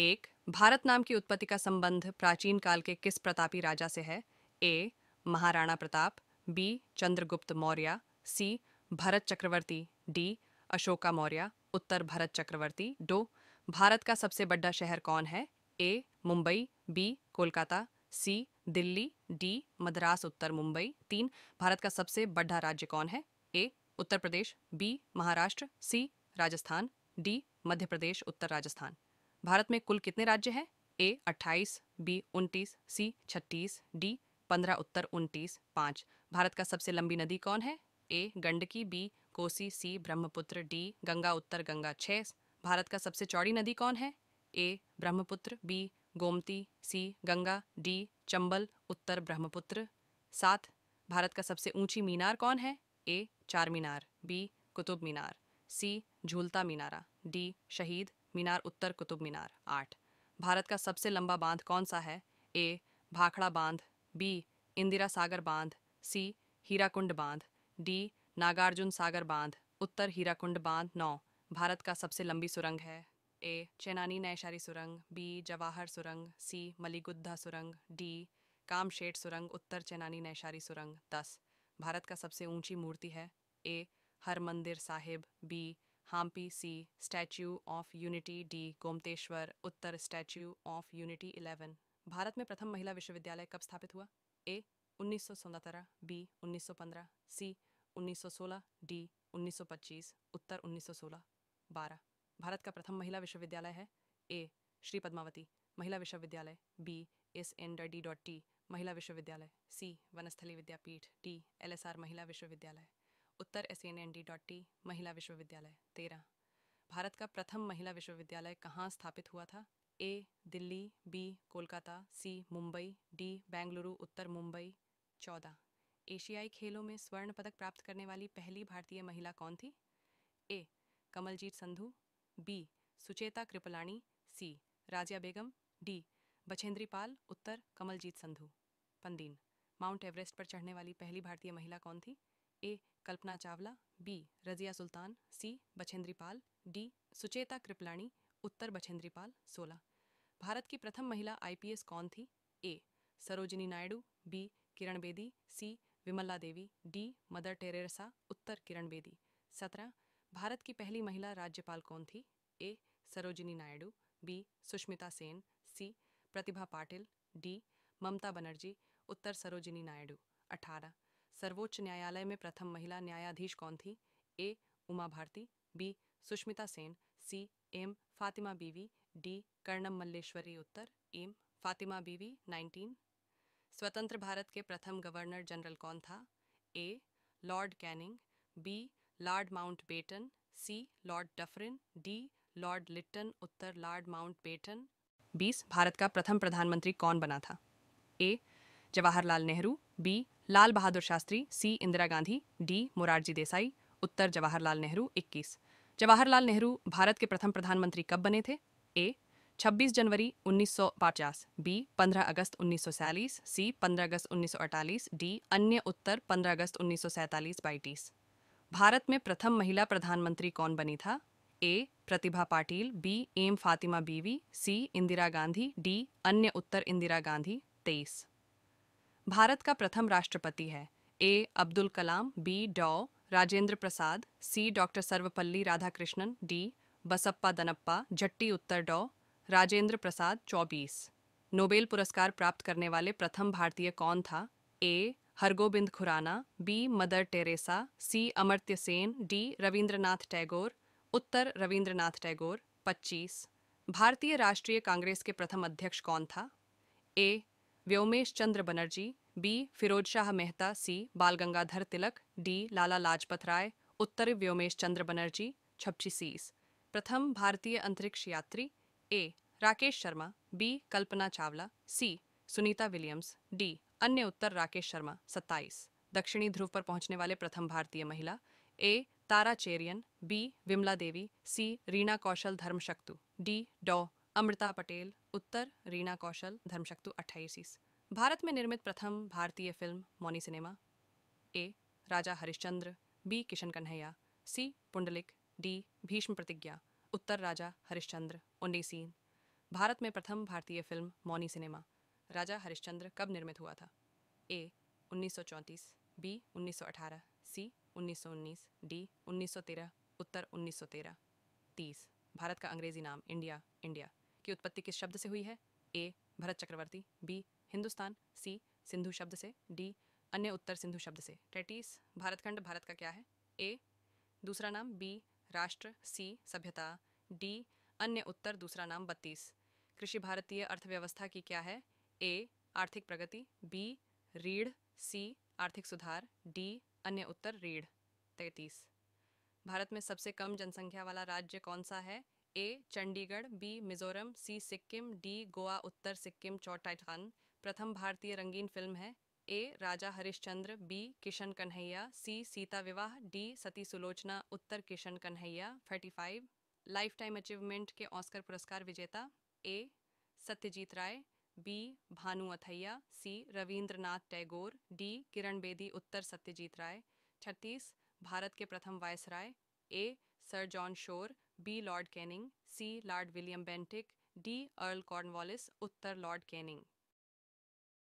एक भारत नाम की उत्पत्ति का संबंध प्राचीन काल के किस प्रतापी राजा से है A Maharana Pratap B Chandragupta Maurya C Bharat Chakravarti D Ashoka Maurya उत्तर भरत चक्रवर्ती दो भारत का सबसे बड़ा शहर कौन है A Mumbai B Kolkata C Delhi D Madras उत्तर मुंबई तीन भारत का सबसे बड़ा राज्य कौन है A Uttar Pradesh B Maharashtra C Rajasthan D Madhya Pradesh उत्तर राजस्थान भारत में कुल कितने राज्य हैं ए अट्ठाईस बी उनतीस सी छत्तीस डी पंद्रह उत्तर उनतीस पाँच भारत का सबसे लंबी नदी कौन है A Gandaki B Kosi C Brahmaputra D Ganga उत्तर गंगा छः भारत का सबसे चौड़ी नदी कौन है A Brahmaputra B Gomti C Ganga D Chambal उत्तर ब्रह्मपुत्र सात भारत का सबसे ऊंची मीनार कौन है ए चार मीनार बी कुतुब मीनार सी झूलता मीनारा डी शहीद मीनार उत्तर कुतुब मीनार आठ भारत का सबसे लंबा बांध कौन सा है ए भाखड़ा बांध बी इंदिरा सागर बांध सी हीराकुंड बांध डी नागार्जुन सागर बांध उत्तर हीराकुंड बांध नौ भारत का सबसे लंबी सुरंग है ए चेनानी नैशारी सुरंग बी जवाहर सुरंग सी मलिगुद्धा सुरंग डी कामशेट सुरंग उत्तर चेनानी नैशारी सुरंग दस भारत का सबसे ऊंची मूर्ति है A Har Mandir Sahib B Hampi C Statue of Unity D Gommateshwara उत्तर Statue of Unity eleven Bharat में प्रथम महिला विश्वविद्यालय कब स्थापित हुआ ए उन्नीस बी पंद्रह सी सोलह डी पच्चीस उत्तर उन्नीस सोलह बारह भारत का प्रथम महिला विश्वविद्यालय है ए श्री पद्मावती महिला विश्वविद्यालय B S N D dot T महिला विश्वविद्यालय C Vanasthali Vidyapith D L S R महिला विश्वविद्यालय उत्तर S N N D dot T महिला विश्वविद्यालय तेरह भारत का प्रथम महिला विश्वविद्यालय कहाँ स्थापित हुआ था A Delhi B Kolkata C Mumbai D Bengaluru उत्तर मुंबई चौदह एशियाई खेलों में स्वर्ण पदक प्राप्त करने वाली पहली भारतीय महिला कौन थी A Kamaljit Sandhu B Sucheta Kripalani C Razia Begum D Bachendri Pal उत्तर कमलजीत संधू पंदीन माउंट एवरेस्ट पर चढ़ने वाली पहली भारतीय महिला कौन थी A Kalpana Chawla B Razia Sultan C Bachendri Pal D Sucheta Kripalani उत्तर बछेंद्री पाल सोलह भारत की प्रथम महिला आईपीएस कौन थी A Sarojini Naidu B Kiran Bedi C Vimla Devi D Mother Teresa उत्तर किरण बेदी सत्रह भारत की पहली महिला राज्यपाल कौन थी A Sarojini Naidu B Sushmita Sen C Pratibha Patil D Mamata Banerjee उत्तर सरोजिनी नायडू अठारह सर्वोच्च न्यायालय में प्रथम महिला न्यायाधीश कौन थी A Uma Bharti B Sushmita Sen C M Fathima Beevi D Karnam Malleswari उत्तर एम फातिमा बीवी 19 स्वतंत्र भारत के प्रथम गवर्नर जनरल कौन था A Lord Canning B Lord Mountbatten C Lord Dufferin D Lord Lytton उत्तर लॉर्ड माउंट बेटन बीस भारत का प्रथम प्रधानमंत्री कौन बना था A Jawaharlal Nehru B Lal Bahadur Shastri C Indira Gandhi D Morarji Desai उत्तर जवाहरलाल नेहरू 21 जवाहरलाल नेहरू भारत के प्रथम प्रधानमंत्री कब बने थे ए 26 जनवरी 1950 बी 15 अगस्त 1940 सी 15 अगस्त 1948 डी अन्य उत्तर 15 अगस्त 1947 बाई तीस भारत में प्रथम महिला प्रधानमंत्री कौन बनी था A Pratibha Patil B M Fathima Beevi C Indira Gandhi D अन्य उत्तर इंदिरा गांधी तेईस भारत का प्रथम राष्ट्रपति है ए अब्दुल कलाम बी डॉ Rajendra Prasad C doctor Sarvepalli Radhakrishnan D Basappa Danappa Jatti उत्तर डॉ राजेंद्र प्रसाद चौबीस नोबेल पुरस्कार प्राप्त करने वाले प्रथम भारतीय कौन था A Hargobind Khorana B Mother Teresa C Amartya Sen D Rabindranath Tagore उत्तर रविंद्रनाथ टैगोर 25 भारतीय राष्ट्रीय कांग्रेस के प्रथम अध्यक्ष कौन था A Womesh Chandra Banerjee B Firoz Shah Mehta C Bal Gangadhar Tilak D Lala Lajpat Rai उत्तर व्योमेश चंद्र बनर्जी सीस प्रथम भारतीय अंतरिक्ष यात्री A Rakesh Sharma B Kalpana Chawla C Sunita Williams D अन्य उत्तर राकेश शर्मा सत्ताईस दक्षिणी ध्रुव पर पहुंचने वाले प्रथम भारतीय महिला A Tara Cherian B Vimla Devi C Reena Kaushal Dharmshaktu D डॉ अमृता पटेल उत्तर रीना कौशल धर्मशक्तु अट्ठाईस भारत में निर्मित प्रथम भारतीय फिल्म मौनी cinema A Raja Harishchandra B Kishan Kanhaiya C Pundalik D Bhishma Pratigya उत्तर राजा हरिश्चंद्र उन्नीसीन भारत में प्रथम भारतीय फिल्म मौनी सिनेमा राजा हरिश्चंद्र कब निर्मित हुआ था ए 1934 बी 1918 सी 1919 डी 1913 उत्तर 1913 30 भारत का अंग्रेजी नाम इंडिया इंडिया की उत्पत्ति किस शब्द से हुई है A Bharat Chakravarti B Hindustan C Sindhu शब्द से डी अन्य उत्तर सिंधु शब्द से टेटिस भारतखंड भारत का क्या है ए दूसरा नाम बी राष्ट्र सी सभ्यता डी अन्य उत्तर दूसरा नाम बत्तीस कृषि भारतीय अर्थव्यवस्था की क्या है ए आर्थिक प्रगति बी रीढ़ सी आर्थिक सुधार डी अन्य उत्तर रीढ़ तैतीस भारत में सबसे कम जनसंख्या वाला राज्य कौन सा है A Chandigarh B Mizoram C Sikkim D Goa उत्तर सिक्किम चौथा प्रथम भारतीय रंगीन फिल्म है A Raja Harishchandra B Kishan Kanhaiya C Sita Vivah D Sati Sulochana उत्तर Kishan Kanhaiya 35 lifetime achievement के ऑस्कर पुरस्कार विजेता A Satyajit Ray B Bhanu Athaiya C Rabindranath Tagore D Kiran Bedi उत्तर सत्यजीत राय छत्तीस भारत के प्रथम viceroy A sir John Shore B Lord Canning C Lord William Bentinck D Earl Cornwallis उत्तर लॉर्ड कैनिंग